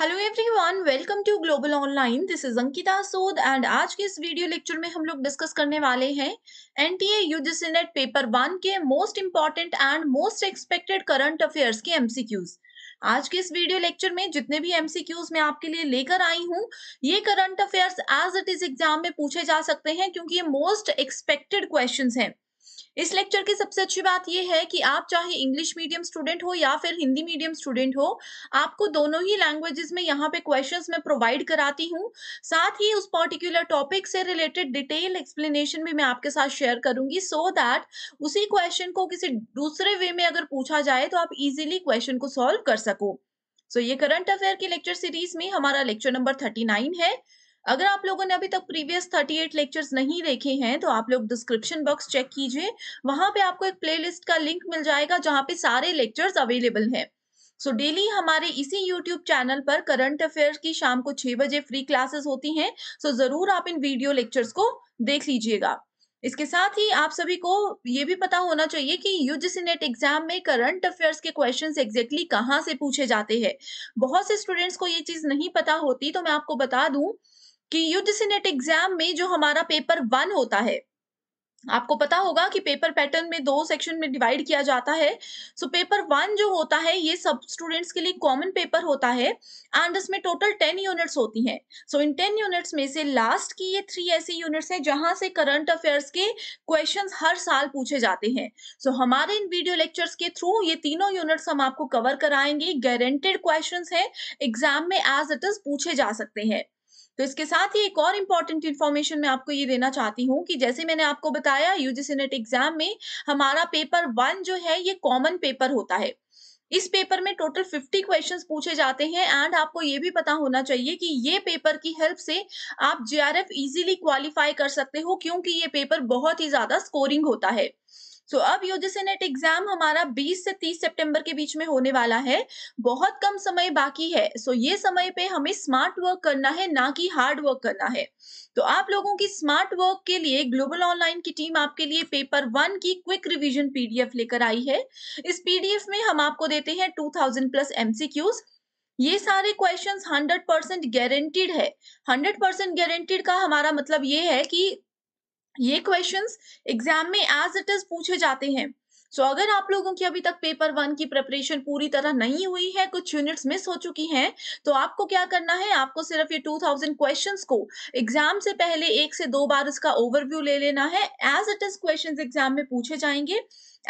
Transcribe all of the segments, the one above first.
Hello everyone welcome to global online this is Ankita Sood and आज के इस वीडियो लेक्चर में हम लोग डिस्कस करने वाले हैं NTA UGC NET paper one के most important and most expected current affairs के एमसीक्यूज आज के इस वीडियो लेक्चर में जितने भी एमसीक्यूज मैं आपके लिए लेकर आई हूँ ये current affairs as it is exam में पूछे जा सकते हैं क्योंकि ये मोस्ट एक्सपेक्टेड क्वेश्चन है इस लेक्चर की सबसे अच्छी बात यह है कि आप चाहे इंग्लिश मीडियम स्टूडेंट हो या फिर हिंदी मीडियम स्टूडेंट हो आपको दोनों ही लैंग्वेजेस में यहाँ पे क्वेश्चंस मैं प्रोवाइड कराती हूँ साथ ही उस पर्टिकुलर टॉपिक से रिलेटेड डिटेल एक्सप्लेनेशन भी मैं आपके साथ शेयर करूंगी सो so दैट उसी क्वेश्चन को किसी दूसरे वे में अगर पूछा जाए तो आप इजिली क्वेश्चन को सॉल्व कर सको सो so, ये करंट अफेयर की लेक्चर सीरीज में हमारा लेक्चर नंबर थर्टी नाइन है अगर आप लोगों ने अभी तक प्रीवियस 38 लेक्चर्स नहीं देखे हैं तो आप लोग डिस्क्रिप्शन बॉक्स चेक कीजिए वहां पे आपको एक प्लेलिस्ट का लिंक मिल जाएगा जहां पे सारे लेक्चर्स अवेलेबल हैं सो so, डेली हमारे इसी यूट्यूब चैनल पर करंट अफेयर्स की शाम को छह बजे फ्री क्लासेस होती हैं सो so, जरूर आप इन वीडियो लेक्चर्स को देख लीजिएगा इसके साथ ही आप सभी को ये भी पता होना चाहिए कि यूजीसी नेट एग्जाम में करंट अफेयर्स के क्वेश्चंस एग्जैक्टली कहाँ से पूछे जाते हैं बहुत से स्टूडेंट्स को ये चीज नहीं पता होती तो मैं आपको बता दूं कि युद्ध से नेट एग्जाम में जो हमारा पेपर वन होता है आपको पता होगा कि पेपर पैटर्न में दो सेक्शन में डिवाइड किया जाता है सो पेपर वन जो होता है ये सब स्टूडेंट्स के लिए कॉमन पेपर होता है एंड इसमें टोटल टेन यूनिट्स होती हैं सो इन टेन यूनिट्स में से लास्ट की ये थ्री ऐसी यूनिट्स हैं जहां से करंट अफेयर्स के क्वेश्चंस हर साल पूछे जाते हैं सो so, हमारे इन वीडियो लेक्चर्स के थ्रू ये तीनों यूनिट्स हम आपको कवर कराएंगे गारंटेड क्वेश्चन है एग्जाम में एज इट इज पूछे जा सकते हैं तो इसके साथ ही एक और इम्पॉर्टेंट इन्फॉर्मेशन मैं आपको ये देना चाहती हूँ कि जैसे मैंने आपको बताया यूजीसी नेट एग्जाम में हमारा पेपर वन जो है ये कॉमन पेपर होता है इस पेपर में टोटल 50 क्वेश्चंस पूछे जाते हैं एंड आपको ये भी पता होना चाहिए कि ये पेपर की हेल्प से आप जे आर इजिली क्वालिफाई कर सकते हो क्योंकि ये पेपर बहुत ही ज्यादा स्कोरिंग होता है सो अब यूजीसी नेट एग्जाम हमारा 20 से 30 सितंबर के बीच में होने वाला है बहुत कम समय बाकी है सो ये समय पे हमें स्मार्ट वर्क करना है ना कि हार्ड वर्क करना है तो आप लोगों की स्मार्ट वर्क के लिए ग्लोबल ऑनलाइन की टीम आपके लिए पेपर वन की क्विक रिविजन पीडीएफ लेकर आई है इस पीडीएफ में हम आपको देते हैं टू प्लस एमसीक्यूज ये सारे क्वेश्चंस 100 परसेंट गारंटीड है 100 परसेंट गारंटीड का हमारा मतलब ये है कि ये क्वेश्चंस एग्जाम में एज इट इज पूछे जाते हैं सो so, अगर आप लोगों की अभी तक पेपर वन की प्रिपरेशन पूरी तरह नहीं हुई है कुछ यूनिट्स मिस हो चुकी हैं तो आपको क्या करना है आपको सिर्फ ये 2000 क्वेश्चंस को एग्जाम से पहले एक से दो बार इसका ओवरव्यू ले लेना है as it is questions exam में पूछे जाएंगे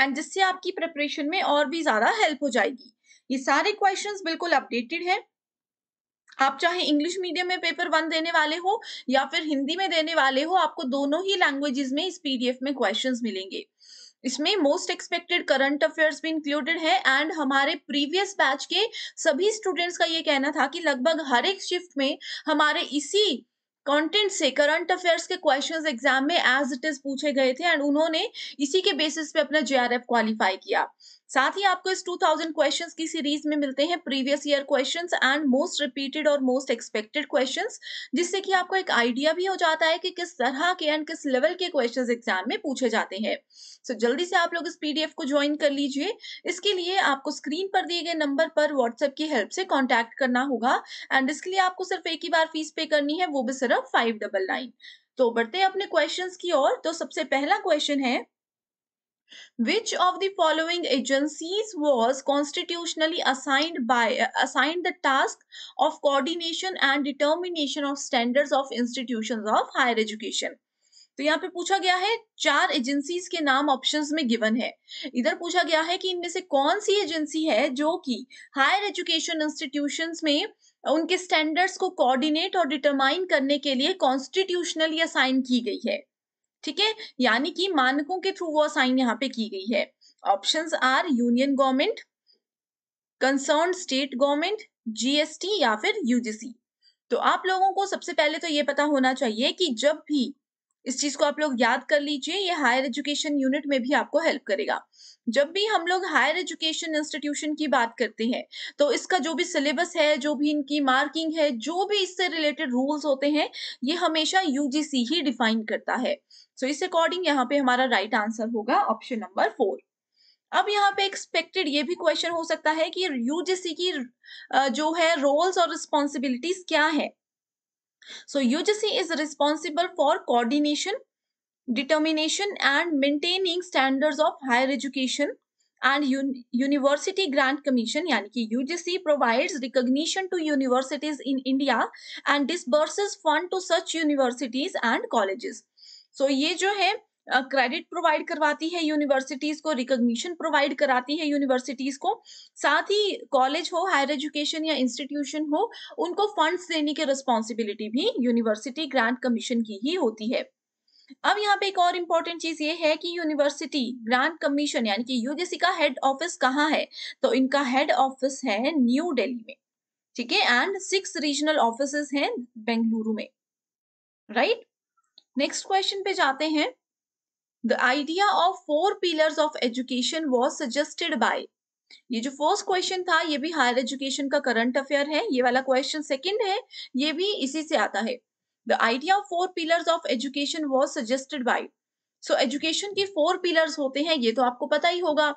एंड जिससे आपकी प्रिपरेशन में और भी ज्यादा हेल्प हो जाएगी ये सारे क्वेश्चन बिल्कुल अपडेटेड है आप चाहे इंग्लिश मीडियम में पेपर वन देने वाले हो या फिर हिंदी में देने वाले हो आपको दोनों ही लैंग्वेजेस में इस पीडीएफ में क्वेश्चंस मिलेंगे इसमें मोस्ट एक्सपेक्टेड करंट अफेयर्स भी इंक्लूडेड है एंड हमारे प्रीवियस बैच के सभी स्टूडेंट्स का ये कहना था कि लगभग हर एक शिफ्ट में हमारे इसी कंटेंट से करंट अफेयर्स के क्वेश्चंस एग्जाम में एज इट इज पूछे गए थे एंड उन्होंने इसी के बेसिस पे अपना एफ क्वालिफाई किया साथ ही आपको इस 2000 क्वेश्चंस की सीरीज में मिलते हैं previous year questions and most repeated और मोस्ट एक्सपेक्टेड क्वेश्चंस जिससे कि आपको एक आइडिया भी हो जाता है कि किस तरह के एंड किस लेवल के क्वेश्चंस एग्जाम में पूछे जाते हैं सो so, जल्दी से आप लोग इस पीडीएफ को ज्वाइन कर लीजिए इसके लिए आपको स्क्रीन पर दिए गए नंबर पर व्हाट्सएप की हेल्प से कॉन्टैक्ट करना होगा एंड इसके लिए आपको सिर्फ एक ही बार फीस पे करनी है वो भी सिर्फ फाइव डबल नाइन तो बढ़ते अपने क्वेश्चन की ओर तो सबसे पहला क्वेश्चन है which of the following agencies was constitutionally assigned by assigned the task of coordination and determination of standards of institutions of higher education तो यहाँ पे पूछा गया है चार एजेंसीज के नाम ऑप्शंस में गिवन है इधर पूछा गया है कि इनमें से कौन सी एजेंसी है जो कि हायर एजुकेशन इंस्टीट्यूशंस में उनके स्टैंडर्ड्स को कोऑर्डिनेट और डिटरमाइन करने के लिए कॉन्स्टिट्यूशनली असाइन की गई है ठीक है यानी कि मानकों के थ्रू वो असाइन यहाँ पे की गई है options are union government concern state government GST या फिर यूजीसी तो आप लोगों को सबसे पहले तो ये पता होना चाहिए कि जब भी इस चीज को आप लोग याद कर लीजिए ये हायर एजुकेशन यूनिट में भी आपको हेल्प करेगा जब भी हम लोग हायर एजुकेशन इंस्टीट्यूशन की बात करते हैं तो इसका जो भी सिलेबस है जो भी इनकी मार्किंग है जो भी इससे रिलेटेड रूल्स होते हैं ये हमेशा यूजीसी ही डिफाइन करता है सो इस अकॉर्डिंग यहाँ पे हमारा राइट right आंसर होगा ऑप्शन नंबर फोर अब यहाँ पे एक्सपेक्टेड ये भी क्वेश्चन हो सकता है कि यूजीसी की जो है रोल्स और रिस्पॉन्सिबिलिटीज क्या है so UGC is responsible for coordination determination and maintaining standards of higher education and university grant commission यानी कि UGC provides recognition to universities in India and disburses fund to such universities and colleges so so, ये जो है credit uh, provide करवाती है universities को recognition provide कराती है यूनिवर्सिटीज को साथ ही कॉलेज हो हायर एजुकेशन या इंस्टीट्यूशन हो उनको फंड्स देने की रिस्पॉन्सिबिलिटी भी यूनिवर्सिटी ग्रांट कमीशन की ही होती है अब यहाँ पे एक और इम्पोर्टेंट चीज ये है कि यूनिवर्सिटी ग्रांट कमीशन यानी कि यूजीसी का हेड ऑफिस कहाँ है तो इनका हेड ऑफिस है न्यू दिल्ली में ठीक है एंड सिक्स रीजनल ऑफिस हैं बेंगलुरु में राइट नेक्स्ट क्वेश्चन पे जाते हैं the idea of four pillars of education was suggested by ये जो फर्स्ट क्वेश्चन था ये भी हायर एजुकेशन का करंट अफेयर है ये वाला क्वेश्चन सेकंड है ये भी इसी से आता है the idea of four pillars of education was suggested by so education के फोर पिलर्स होते हैं ये तो आपको पता ही होगा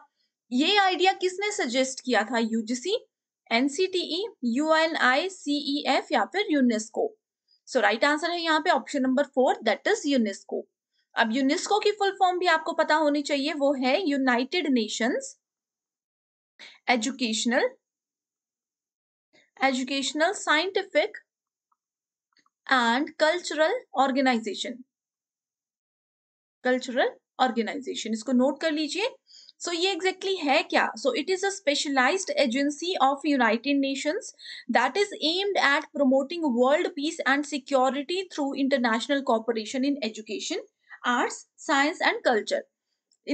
ये आइडिया किसने सजेस्ट किया था UGC NCTE UNICEF या फिर यूनेस्को सो राइट आंसर है यहाँ पे option number four that is UNESCO अब यूनेस्को की फुल फॉर्म भी आपको पता होनी चाहिए वो है united nations educational educational scientific and cultural organization cultural organization इसको नोट कर लीजिए सो ये एग्जैक्टली है क्या so it is a specialize agency of united nations that is aimed eight promoting world peace and security through international cooperation in education arts science and culture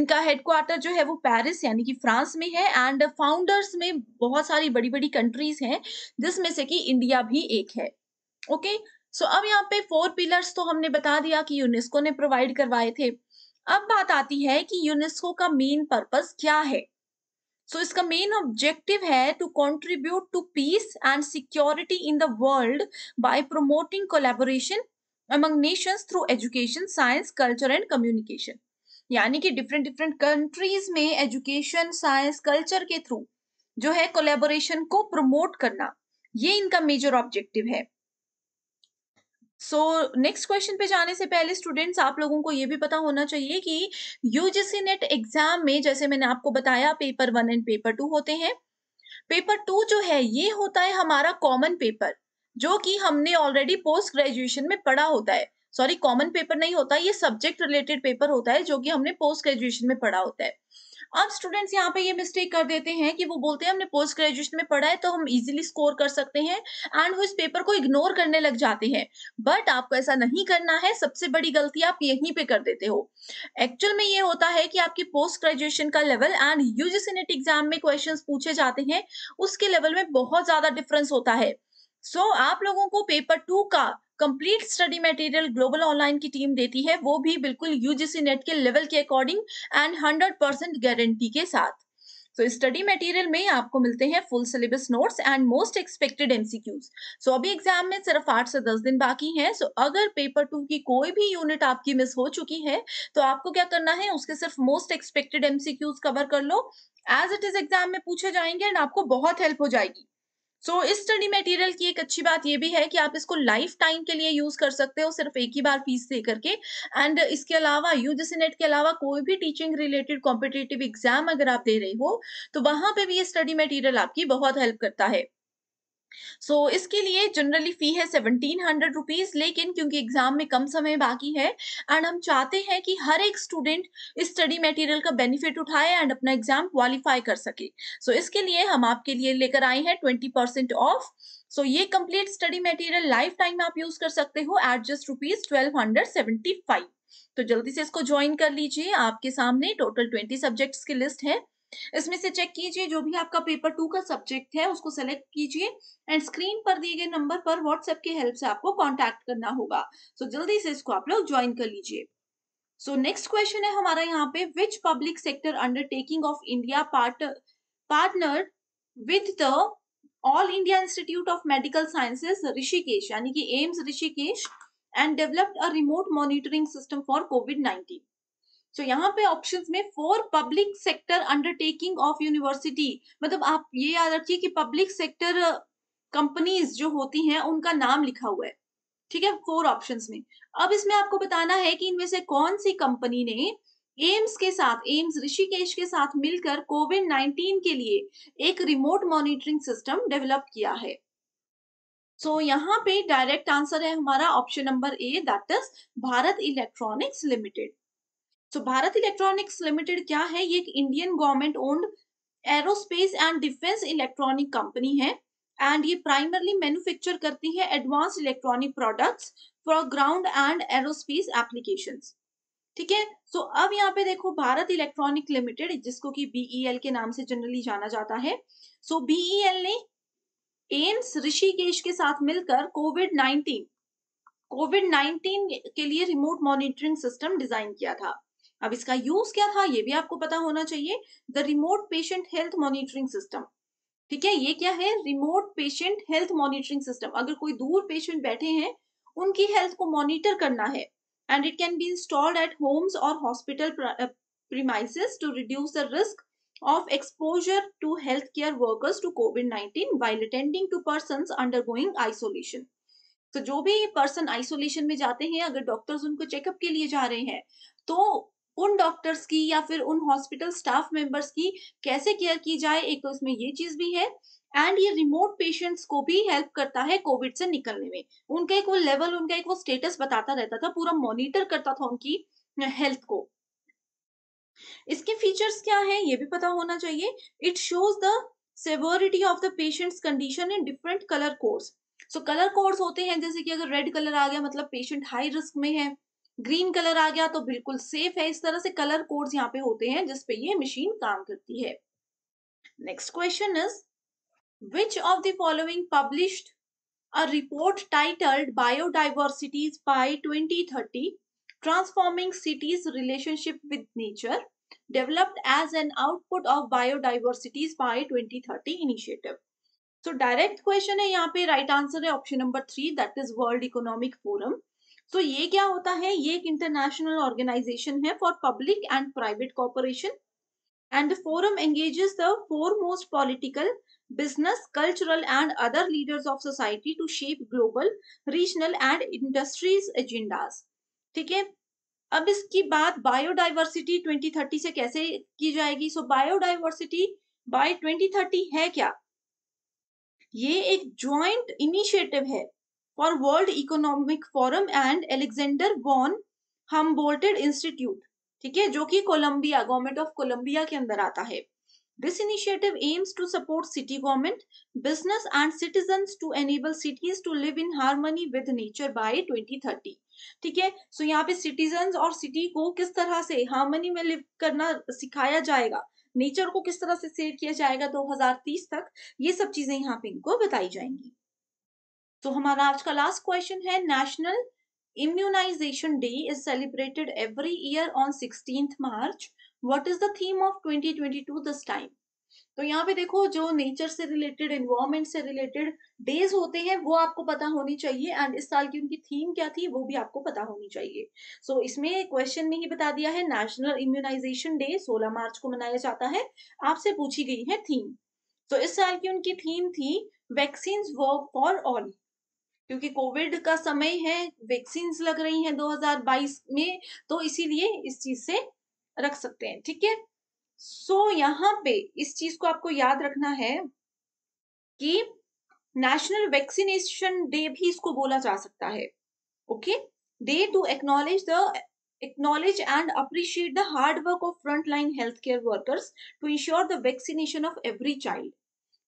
इनका headquarter जो है वो Paris यानी कि France में है एंड फाउंडर्स में बहुत सारी बड़ी बड़ी कंट्रीज हैं जिसमें से कि इंडिया भी एक है ओके okay? सो so, अब यहाँ पे फोर पिलर्स तो हमने बता दिया कि यूनेस्को ने प्रोवाइड करवाए थे अब बात आती है कि यूनेस्को का मेन पर्पस क्या है सो so, इसका मेन ऑब्जेक्टिव है to contribute to peace and security in the world by promoting collaboration among nations through education science culture and communication यानी कि डिफरेंट डिफरेंट कंट्रीज में एजुकेशन साइंस कल्चर के through जो है collaboration को promote करना ये इनका मेजर ऑब्जेक्टिव है सो नेक्स्ट क्वेश्चन पे जाने से पहले स्टूडेंट्स आप लोगों को ये भी पता होना चाहिए कि यूजीसी नेट एग्जाम में जैसे मैंने आपको बताया paper one and paper two होते हैं पेपर टू जो है ये होता है हमारा कॉमन पेपर जो कि हमने ऑलरेडी पोस्ट ग्रेजुएशन में पढ़ा होता है सॉरी कॉमन पेपर नहीं होता ये सब्जेक्ट रिलेटेड पेपर होता है जो कि हमने पोस्ट ग्रेजुएशन में पढ़ा होता है अब स्टूडेंट्स यहाँ पे ये मिस्टेक कर देते हैं कि वो बोलते हैं हमने पोस्ट ग्रेजुएशन में पढ़ा है तो हम इजीली स्कोर कर सकते हैं एंड वो इस पेपर को इग्नोर करने लग जाते हैं बट आपको ऐसा नहीं करना है सबसे बड़ी गलती आप यहीं पे कर देते हो एक्चुअल में ये होता है कि आपकी पोस्ट ग्रेजुएशन का level and UGC NET exam में क्वेश्चन पूछे जाते हैं उसके लेवल में बहुत ज्यादा डिफरेंस होता है सो so, आप लोगों को पेपर टू का complete study material global online की टीम देती है वो भी बिल्कुल यूजीसी नेट के लेवल के according and hundred percent guarantee के साथ सो स्टडी मटेरियल में आपको मिलते हैं full syllabus notes and most expected MCQs so अभी एग्जाम में सिर्फ आठ से दस दिन बाकी हैं सो so अगर पेपर टू की कोई भी यूनिट आपकी मिस हो चुकी है तो आपको क्या करना है उसके सिर्फ मोस्ट एक्सपेक्टेड एमसीक्यूज कवर कर लो एज इट इज एग्जाम में पूछे जाएंगे एंड आपको बहुत हेल्प हो जाएगी सो so, इस स्टडी मटेरियल की एक अच्छी बात ये भी है कि आप इसको लाइफ टाइम के लिए यूज कर सकते हो सिर्फ एक ही बार फीस दे करके एंड इसके अलावा यूजीसी नेट के अलावा कोई भी टीचिंग रिलेटेड कॉम्पिटेटिव एग्जाम अगर आप दे रहे हो तो वहां पे भी ये स्टडी मटेरियल आपकी बहुत हेल्प करता है सो so, इसके लिए जनरली फ़ी है सेवनटीन हंड्रेड रुपीज़ लेकिन क्योंकि एग्ज़ाम में कम समय बाकी है एंड हम चाहते हैं कि हर एक स्टूडेंट इस स्टडी मटेरियल का बेनिफिट उठाए एंड अपना एग्ज़ाम क्वालिफाई कर सके सो so, इसके लिए हम आपके लिए लेकर आए हैं ट्वेंटी परसेंट ऑफ सो ये complete study material life time आप यूज़ कर सकते हो at just rupees twelve hundred seventy five तो जल्दी से इसको ज्वाइन कर लीजिए आपके सामने टोटल ट्वेंटी सब्जेक्ट्स की लिस्ट है इसमें से चेक कीजिए जो भी आपका पेपर टू का सब्जेक्ट है उसको सेलेक्ट कीजिए एंड स्क्रीन पर दिए गए नंबर पर व्हाट्सएप के हेल्प से आपको कॉन्टेक्ट करना होगा सो so, जल्दी से इसको आप लोग ज्वाइन कर लीजिए सो नेक्स्ट क्वेश्चन है हमारा यहाँ पे which public sector undertaking of India part partner with the All India Institute of Medical Sciences Rishikesh यानी कि AIIMS Rishikesh and developed a remote monitoring system for COVID nineteen so so, यहाँ पे option में for public sector undertaking of university मतलब आप ये याद रखिए कि पब्लिक सेक्टर कंपनीज जो होती हैं उनका नाम लिखा हुआ है ठीक है फोर ऑप्शन में अब इसमें आपको बताना है कि इनमें से कौन सी कंपनी ने एम्स के साथ एम्स ऋषिकेश के साथ मिलकर कोविड 19 के लिए एक रिमोट मॉनिटरिंग सिस्टम डेवलप किया है सो so, यहाँ पे डायरेक्ट आंसर है हमारा option number A that is Bharat Electronics Limited तो भारत इलेक्ट्रॉनिक्स लिमिटेड क्या है ये एक Indian government owned aerospace and defence electronic company है एंड ये प्राइमरली मैन्युफैक्चर करती है advance electronic products for ground and aerospace applications ठीक है सो अब यहाँ पे देखो भारत इलेक्ट्रॉनिक लिमिटेड जिसको कि बीईएल e के नाम से जनरली जाना जाता है सो बीईएल e ने एम्स ऋषिकेश के साथ मिलकर कोविड नाइनटीन कोविड नाइनटीन के लिए रिमोट मॉनिटरिंग सिस्टम डिजाइन किया था अब इसका यूज क्या था ये भी आपको पता होना चाहिए the remote patient health monitoring system ठीक है ये क्या है remote patient health monitoring system अगर कोई दूर पेशेंट बैठे हैं उनकी हेल्थ को मॉनिटर करना है and it can be installed at homes और hospital premises to reduce the risk of exposure to health care workers to COVID nineteen 19 attending to person undergoing isolation तो जो भी पर्सन आइसोलेशन में जाते हैं अगर डॉक्टर्स उनको checkup के लिए जा रहे हैं तो उन डॉक्टर्स की या फिर उन हॉस्पिटल स्टाफ मेंबर्स की कैसे केयर की जाए एक तो उसमें ये चीज भी है एंड ये रिमोट पेशेंट्स को भी हेल्प करता है कोविड से निकलने में उनका एक वो लेवल उनका एक वो स्टेटस बताता रहता था पूरा मॉनिटर करता था उनकी हेल्थ को इसके फीचर्स क्या है ये भी पता होना चाहिए it shows the severity of the patient's condition in different colour codes so colour codes होते हैं जैसे कि अगर रेड कलर आ गया मतलब पेशेंट हाई रिस्क में है ग्रीन कलर आ गया तो बिल्कुल सेफ है इस तरह से कलर कोड्स यहाँ पे होते हैं जिसपे ये मशीन काम करती है next question is which of the following published a report titled biodiversities by 2030 transforming cities relationship with nature developed as an output of biodiversities by 2030 initiative so direct question है यहाँ पे राइट right आंसर है option number three that is World Economic Forum so तो ये क्या होता है ये एक इंटरनेशनल ऑर्गेनाइजेशन है for public and private corporation and forum engages the four foremost political business cultural and other leaders of society to shape global regional and industries agendas ठीक है अब इसकी बात बायोडाइवर्सिटी 2030 से कैसे की जाएगी सो बायोडाइवर्सिटी बाय 2030 है क्या ये एक ज्वाइंट इनिशिएटिव है for World Economic Forum and Alexander Humboldt Institute ठीक है जो कि कोलंबिया गवर्नमेंट ऑफ कोलंबिया के अंदर आता है this initiative aims to support city government business and citizen to enable cities to live in harmony with nature by 2030 ठीक है सो यहाँ पे सिटीजन और सिटी को किस तरह से हारमोनी में लिव करना सिखाया जाएगा नेचर को किस तरह से सेव किया जाएगा दो हजार तीस तक ये सब चीजें यहाँ पे इनको बताई जाएंगी तो हमारा आज का लास्ट क्वेश्चन है national is celebrated every year on sixteen March what is the theme of twenty twenty two this time तो यहाँ पे देखो जो नेचर से रिलेटेड एनवायरमेंट से रिलेटेड डेज होते हैं वो आपको पता होनी चाहिए एंड इस साल की उनकी थीम क्या थी वो भी आपको पता होनी चाहिए सो so, इसमें क्वेश्चन में ही बता दिया है नेशनल इम्यूनाइजेशन डे 16 मार्च को मनाया जाता है आपसे पूछी गई है थीम तो so, इस साल की उनकी थीम थी वैक्सीन वर्क फॉर ऑल क्योंकि कोविड का समय है वैक्सीन लग रही हैं 2022 में तो इसीलिए इस चीज से रख सकते हैं ठीक है सो यहाँ पे इस चीज को आपको याद रखना है कि नेशनल वैक्सीनेशन डे भी इसको बोला जा सकता है okay day to acknowledge the acknowledge and appreciate the hard work of front line health care workers to ensure the vaccination of every child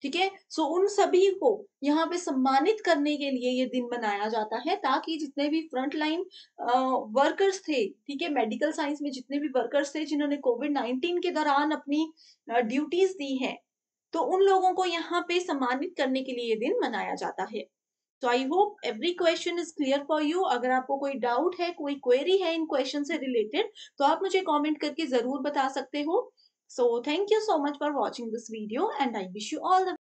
ठीक है सो उन सभी को यहाँ पे सम्मानित करने के लिए ये दिन मनाया जाता है ताकि जितने भी फ्रंट लाइन वर्कर्स थे ठीक है मेडिकल साइंस में जितने भी वर्कर्स थे जिन्होंने कोविड नाइन्टीन के दौरान अपनी ड्यूटीज दी है तो उन लोगों को यहाँ पे सम्मानित करने के लिए ये दिन मनाया जाता है तो I hope every question is clear for you अगर आपको कोई डाउट है कोई क्वेरी है इन क्वेश्चन से रिलेटेड तो आप मुझे कॉमेंट करके जरूर बता सकते हो So thank you so much for watching this video and I wish you all the